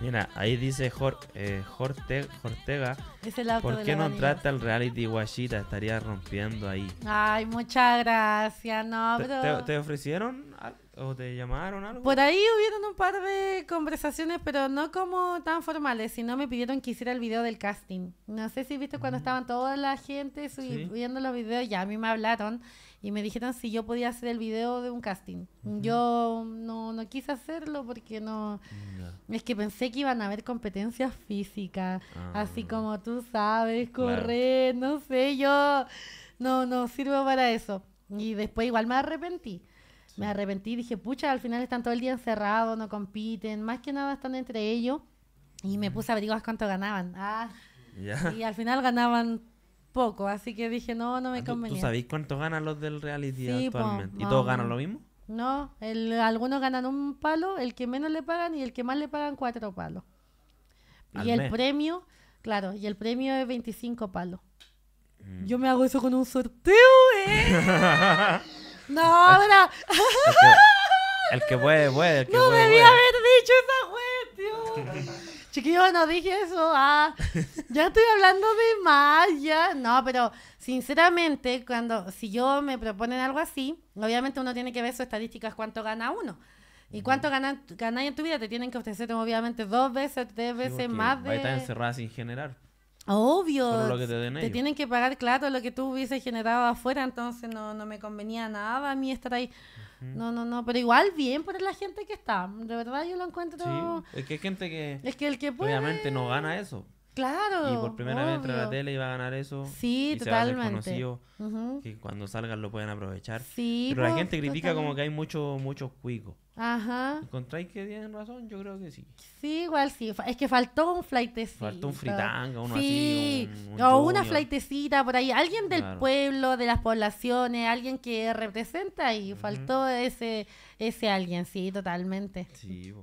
Mira, ahí dice Jorge eh, Jortega. ¿Por qué no trata el reality guachita? Estaría rompiendo ahí. Ay, muchas gracias, no, ¿Te, te ofrecieron algo? o te llamaron algo? Por ahí hubieron un par de conversaciones, pero no como tan formales, sino me pidieron que hiciera el video del casting. No sé si viste cuando mm. estaban toda la gente subiendo los videos, ya a mí me hablaron y me dijeron si yo podía hacer el video de un casting. Yo no, no quise hacerlo porque no... Es que pensé que iban a haber competencias físicas, ah. así como tú sabes, correr, no sé, yo no, no sirvo para eso. Y después igual me arrepentí. Me arrepentí, dije, pucha, al final están todo el día encerrados, no compiten, más que nada están entre ellos. Y me mm. puse a averiguar cuánto ganaban. Ah, y al final ganaban poco, así que dije, no, no me ah, convenía. ¿Tú, cuánto ganan los del reality actualmente? ¿Y todos ganan lo mismo? No, algunos ganan un palo, el que menos le pagan y el que más le pagan cuatro palos. y el premio, claro, y el premio es 25 palos. Mm. Yo me hago eso con un sorteo, ¿eh? No, ahora. El que puede, puede. no debía haber dicho esa juez, tío. Chiquillo, no dije eso. Ah, ya estoy hablando de más, No, pero sinceramente, cuando si yo me proponen algo así, obviamente uno tiene que ver sus estadísticas, cuánto gana uno. ¿Y cuánto ganan ganas en tu vida? Te tienen que ofrecer obviamente dos veces, tres veces más de... Va a estar encerrada sin generar. Obvio. te, tienen que pagar, claro, lo que tú hubieses generado afuera, entonces no, me convenía nada a mí estar ahí. No, no, no, pero igual bien por la gente que está. De verdad yo lo encuentro... Es que hay gente que... Es que el que Obviamente no gana eso. Claro. Y por primera vez entra a la tele iba a ganar eso. Sí, y totalmente. conocido, que cuando salgan lo pueden aprovechar. Sí, Pero la pues, gente critica como que hay muchos muchos cuicos. Ajá. ¿Encontráis que tienen razón? Yo creo que sí. Sí, igual sí. Es que faltó un flightecito. Faltó un fritanga, uno así. Un, o una flightecita por ahí. Alguien del pueblo, de las poblaciones, alguien que representa y faltó ese, ese alguien, sí, totalmente. Sí,